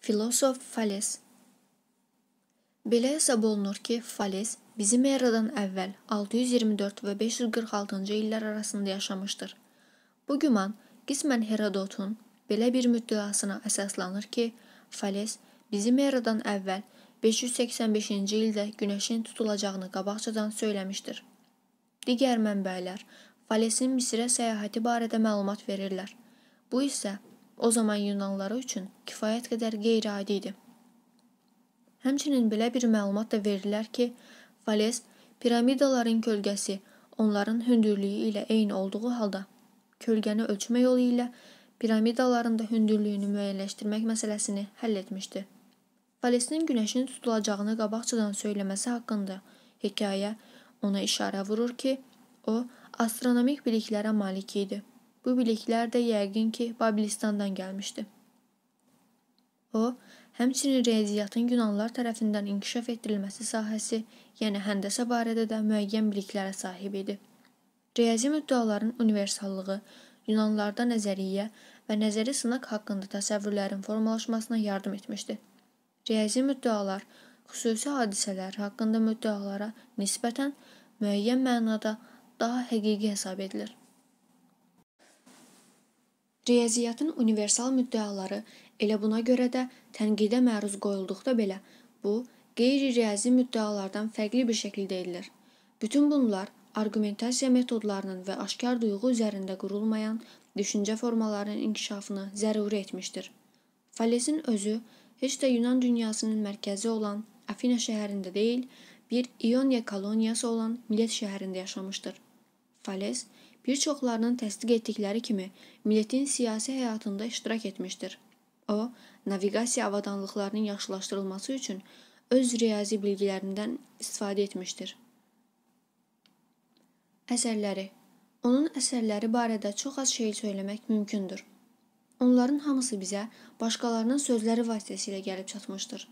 Filosof Fales Belə hesab olunur ki, Fales bizim eradan əvvəl 624 və 546-cı illər arasında yaşamışdır. Bu güman qismən Herodotun belə bir müddəasına əsaslanır ki, Fales bizim eradan əvvəl 585-ci ildə günəşin tutulacağını qabaqcadan söyləmişdir. Digər mənbələr Falesin Misrə səyahəti barədə məlumat verirlər. Bu isə o zaman Yunanlıları üçün kifayət qədər qeyri-adi idi. Həmçinin belə bir məlumat da verirlər ki, Fales piramidaların kölgəsi onların hündürlüyü ilə eyni olduğu halda kölgəni ölçmə yolu ilə piramidaların da hündürlüyünü müəyyənləşdirmək məsələsini həll etmişdi. Falesin günəşin tutulacağını qabaqcadan söyləməsi haqqında hekayə ona işarə vurur ki, o astronomik biliklərə malik idi. Bu biliklər də yəqin ki, Babilistandan gəlmişdi. O, həmçinin riyaziyyatın Yunanlar tərəfindən inkişaf etdirilməsi sahəsi, yəni həndəsə barədə də müəyyən biliklərə sahib idi. Riyazi müddəaların universallığı Yunanlarda nəzəriyyə və nəzəri sınaq haqqında təsəvvürlərin formalaşmasına yardım etmişdi. Riyazi müddəalar xüsusi hadisələr haqqında müddəalara nisbətən müəyyən mənada daha həqiqi hesab edilir. Riyaziyyatın universal müddəaları elə buna görə də tənqidə məruz qoyulduqda belə bu qeyri-riyazi müddəalardan fərqli bir şəkildə edilir. Bütün bunlar arqumentasiya metodlarının və aşkar duyğu üzərində qurulmayan düşüncə formalarının inkişafını zəruri etmişdir. Falesin özü heç də Yunan dünyasının mərkəzi olan Afina şəhərində deyil, bir İonya koloniyası olan Milet şəhərində yaşamışdır. Fales bir çoxlarının təsdiq etdikləri kimi millətin siyasi həyatında iştirak etmişdir. O, naviqasiya avadanlıqlarının yaxşılaşdırılması üçün öz riyazi bilgilərindən istifadə etmişdir. Əsərləri Onun əsərləri barədə çox az şey söyləmək mümkündür. Onların hamısı bizə başqalarının sözləri vasitəsilə gəlib çatmışdır.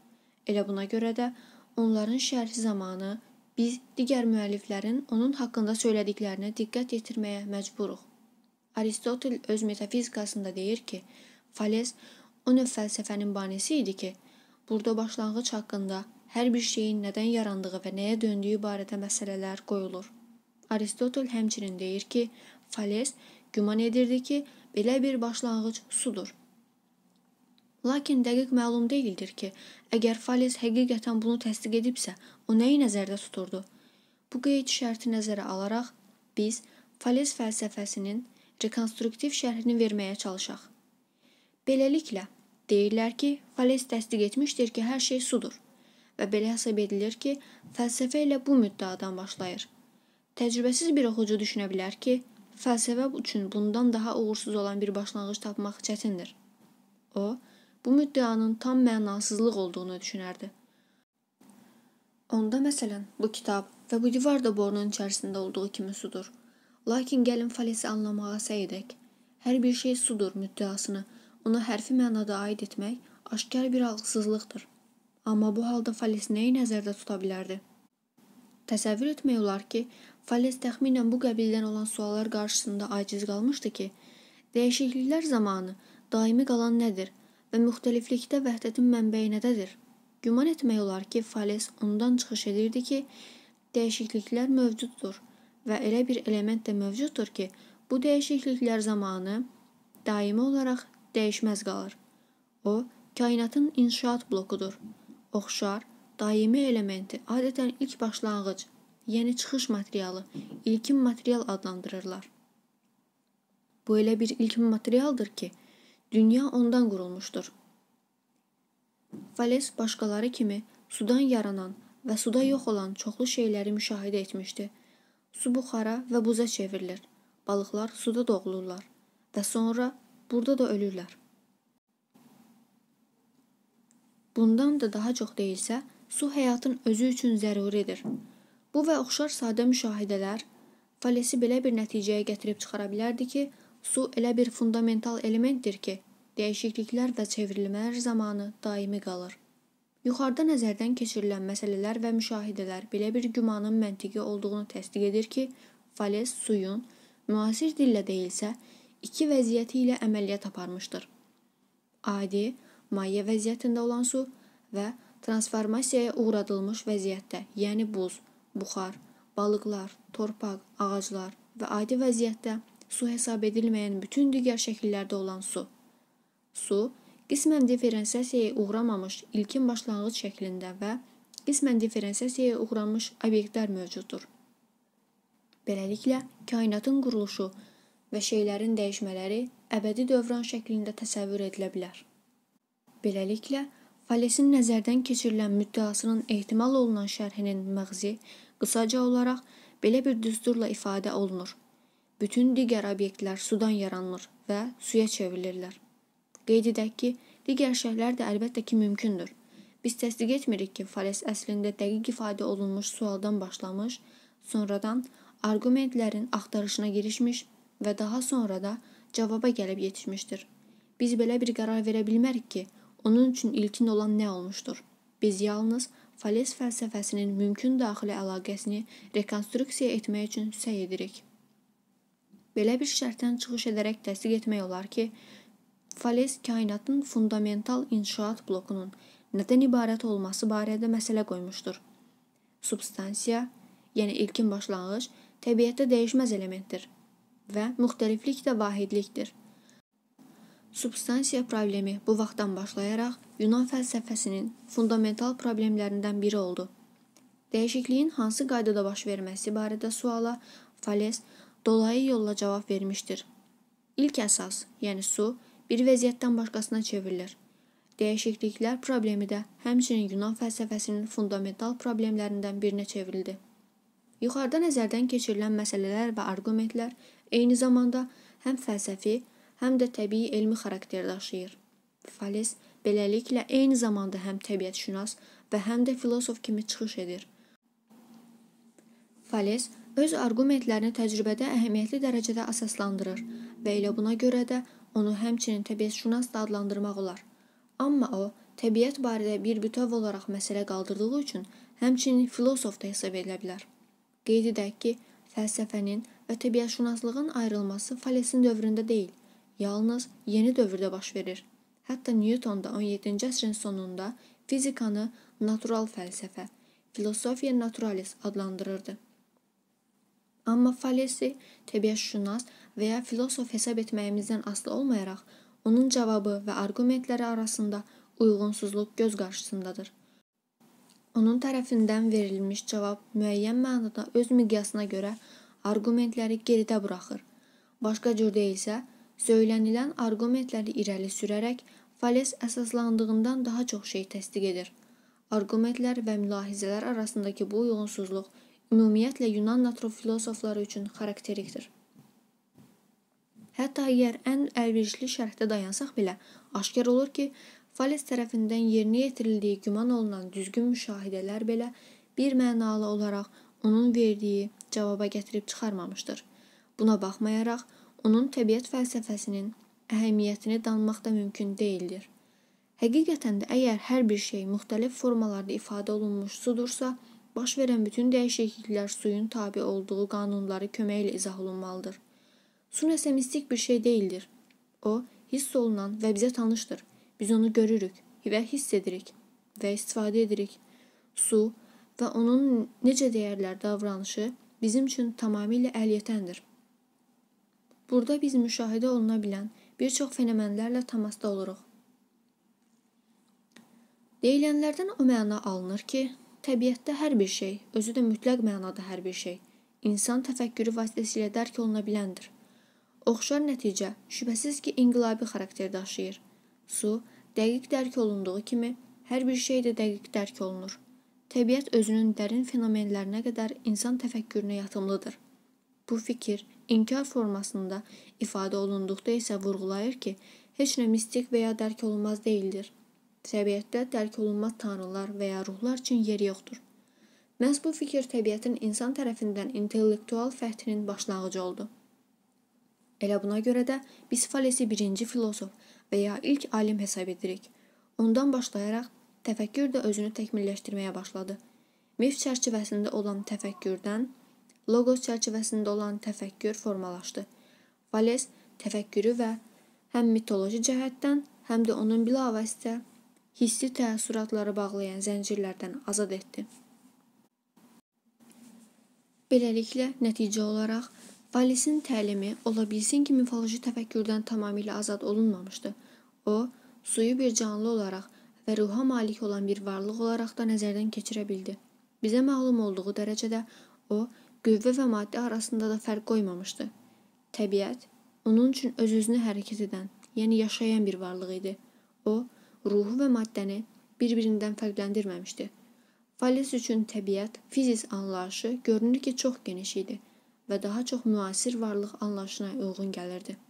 Elə buna görə də onların şərhi zamanı Biz digər müəlliflərin onun haqqında söylədiklərinə diqqət yetirməyə məcburuq. Aristotel öz metafizikasında deyir ki, Fales o növ fəlsəfənin banisi idi ki, burada başlanğıc haqqında hər bir şeyin nədən yarandığı və nəyə döndüyü barədə məsələlər qoyulur. Aristotel həmçinin deyir ki, Fales güman edirdi ki, belə bir başlanğıc sudur Lakin dəqiq məlum deyildir ki, əgər Fales həqiqətən bunu təsdiq edibsə, o nəyi nəzərdə tuturdu? Bu qeyd şərti nəzərə alaraq biz Fales fəlsəfəsinin rekonstruktiv şərhini verməyə çalışaq. Beləliklə, deyirlər ki, Fales təsdiq etmişdir ki, hər şey sudur və belə hesab edilir ki, fəlsəfə ilə bu müddəadan başlayır. Təcrübəsiz bir oxucu düşünə bilər ki, fəlsəfə üçün bundan daha uğursuz olan bir başlanğıc tapmaq çətindir. O, bu müddianın tam mənasızlıq olduğunu düşünərdi. Onda məsələn, bu kitab və bu divar da borunun içərisində olduğu kimi sudur. Lakin gəlin falesi anlamağa səydək. Hər bir şey sudur müddiasını ona hərfi mənada aid etmək aşkar bir ağılsızlıqdır. Amma bu halda Fales nəyi nəzərdə tuta bilərdi? Təsəvvür etmək olar ki, Fales təxminən bu qəbildən olan suallar qarşısında aciz qalmışdı ki, dəyişikliklər zamanı daimi qalan nədir? və müxtəliflikdə vəhdətin mənbəyi nədədir? Güman etmək olar ki, Fales ondan çıxış edirdi ki, dəyişikliklər mövcuddur və elə bir element də mövcuddur ki, bu dəyişikliklər zamanı daimi olaraq dəyişməz qalır. O, kainatın inşaat blokudur. Oxşar, daimi elementi adətən ilk başlanğıc, yəni çıxış materialı, ilkin material adlandırırlar. Bu elə bir ilkin materialdır ki, Dünya ondan qurulmuşdur. Fales başqaları kimi sudan yaranan və suda yox olan çoxlu şeyləri müşahidə etmişdi. Su buxara və buza çevrilir. Balıqlar suda doğulurlar və sonra burada da ölürlər. Bundan da daha çox deyilsə, su həyatın özü üçün zəruridir. Bu və oxşar sadə müşahidələr Falesi belə bir nəticəyə gətirib çıxara bilərdi ki, su elə bir fundamental elementdir ki, Dəyişikliklər və çevrilmələr zamanı daimi qalır. Yuxarıda nəzərdən keçirilən məsələlər və müşahidələr belə bir gümanın məntiqi olduğunu təsdiq edir ki, Fales suyun müasir dillə deyilsə, iki vəziyyəti ilə əməliyyat aparmışdır. Adi, maye vəziyyətində olan su və transformasiyaya uğradılmış vəziyyətdə, yəni buz, buxar, balıqlar, torpaq, ağaclar və adi vəziyyətdə su hesab edilməyən bütün digər şəkillərdə olan su Su qismən differensiasiyaya uğramamış ilkin başlanğıc şəklində və qismən differensiasiyaya uğramış obyektlər mövcuddur. Beləliklə, kainatın quruluşu və şeylərin dəyişmələri əbədi dövran şəklində təsəvvür edilə bilər. Beləliklə, Falesin nəzərdən keçirilən müddəasının ehtimal olunan şərhinin məğzi qısaca olaraq belə bir düsturla ifadə olunur. Bütün digər obyektlər sudan yaranılır və suya çevrilirlər. Qeyd edək ki, digər şərhlər də əlbəttə ki, mümkündür. Biz təsdiq etmirik ki, fales əslində dəqiq ifadə olunmuş sualdan başlamış, sonradan arqumentlərin axtarışına girişmiş və daha sonra da cavaba gəlib yetişmişdir. Biz belə bir qərar verə bilmərik ki, onun üçün ilkin olan nə olmuşdur. Biz yalnız fales fəlsəfəsinin mümkün daxili əlaqəsini rekonstruksiya etmək üçün səy edirik. Belə bir şərtdən çıxış edərək təsdiq etmək olar ki, Fales kainatın fundamental inşaat blokunun nədən ibarət olması barədə məsələ qoymuşdur. Substansiya, yəni ilkin başlanğıc, təbiətdə dəyişməz elementdir və müxtəliflik də vahidlikdir. Substansiya problemi bu vaxtdan başlayaraq Yunan fəlsəfəsinin fundamental problemlərindən biri oldu. Dəyişikliyin hansı qaydada baş verməsi barədə suala Fales dolayı yolla cavab vermişdir. İlk əsas, yəni su, bir vəziyyətdən başqasına çevrilir. Dəyişikliklər problemi də həmçinin Yunan fəlsəfəsinin fundamental problemlərindən birinə çevrildi. Yuxarıda nəzərdən keçirilən məsələlər və arqumentlər eyni zamanda həm fəlsəfi, həm də təbii elmi xarakter daşıyır. Fales beləliklə eyni zamanda həm təbiətşünas və həm də filosof kimi çıxış edir. Fales öz arqumentlərini təcrübədə əhəmiyyətli dərəcədə əsaslandırır və elə buna görə də Onu həmçinin təbiətşünas da adlandırmaq olar. Amma o, təbiət barədə bir bütöv olaraq məsələ qaldırdığı üçün həmçinin filosof da hesab edilə bilər. Qeyd edək ki, fəlsəfənin və təbiətşünaslığın ayrılması Falesin dövründə deyil, yalnız yeni dövrdə baş verir. Hətta Newton da 17-ci əsrin sonunda fizikanı natural fəlsəfə, filosofiya naturalis adlandırırdı. Amma Falesi təbiətşünas və ya filosof hesab etməyimizdən asılı olmayaraq onun cavabı və arqumentləri arasında uyğunsuzluq göz qarşısındadır. Onun tərəfindən verilmiş cavab müəyyən mənada öz miqyasına görə arqumentləri geridə buraxır. Başqa cür deyilsə, söylənilən arqumentləri irəli sürərək Fales əsaslandığından daha çox şey təsdiq edir. Arqumentlər və mülahizələr arasındakı bu uyğunsuzluq ümumiyyətlə Yunan natural filosofları üçün xarakterikdir. Hətta əgər ən əlverişli şərhdə dayansaq belə, aşkar olur ki, Fales tərəfindən yerinə yetirildiyi güman olunan düzgün müşahidələr belə bir mənalı olaraq onun verdiyi cavaba gətirib çıxarmamışdır. Buna baxmayaraq, onun təbiət fəlsəfəsinin əhəmiyyətini danmaq da mümkün deyildir. Həqiqətən də əgər hər bir şey müxtəlif formalarda ifadə olunmuş sudursa, baş verən bütün dəyişikliklər suyun tabe olduğu qanunları köməklə izah olunmalıdır. Su mistik bir şey değildir. O, hiss olunan və bizə tanışdır. Biz onu görürük və hiss edirik və istifadə edirik. Su və onun necə deyərlər davranışı bizim üçün tamamilə əlyetəndir. Burada biz müşahidə oluna bilən bir çox fenomenlərlə təmasda oluruq. Deyilənlərdən o məna alınır ki, təbiətdə hər bir şey, özü də mütləq mənada hər bir şey, insan təfəkkürü vasitəsilə dərk oluna biləndir. Oxşar nəticə şübhəsiz ki, inqilabi xarakter daşıyır. Su dəqiq dərk olunduğu kimi hər bir şey də dəqiq dərk olunur. Təbiət özünün dərin fenomenlərinə qədər insan təfəkkürünə yatımlıdır. Bu fikir inkar formasında ifadə olunduqda isə vurğulayır ki, heç nə mistik və ya dərk olunmaz deyildir. Təbiətdə dərk olunmaz tanrılar və ya ruhlar üçün yer yoxdur. Məhz bu fikir təbiətin insan tərəfindən intellektual fəthinin başlanğıcı oldu. Elə buna görə də biz Falesi birinci filosof və ya ilk alim hesab edirik. Ondan başlayaraq təfəkkür də özünü təkmilləşdirməyə başladı. Mif çərçivəsində olan təfəkkürdən logos çərçivəsində olan təfəkkür formalaşdı. Fales təfəkkürü və həm mitoloji cəhətdən, həm də onun bilavasitə hissi təəssüratları bağlayan zəncirlərdən azad etdi. Beləliklə, nəticə olaraq Valisin təlimi ola bilsin ki, mifoloji təfəkkürdən tamamilə azad olunmamışdı. O, suyu bir canlı olaraq və ruha malik olan bir varlıq olaraq da nəzərdən keçirə bildi. Bizə məlum olduğu dərəcədə o, qüvvə və maddə arasında da fərq qoymamışdı. Təbiət onun üçün öz-özünü hərəkət edən, yəni yaşayan bir varlıq idi. O, ruhu və maddəni bir-birindən fərqləndirməmişdi. Valis üçün təbiət, fizis anlayışı görünür ki, çox geniş idi və daha çox müasir varlıq anlayışına uyğun gəlirdi.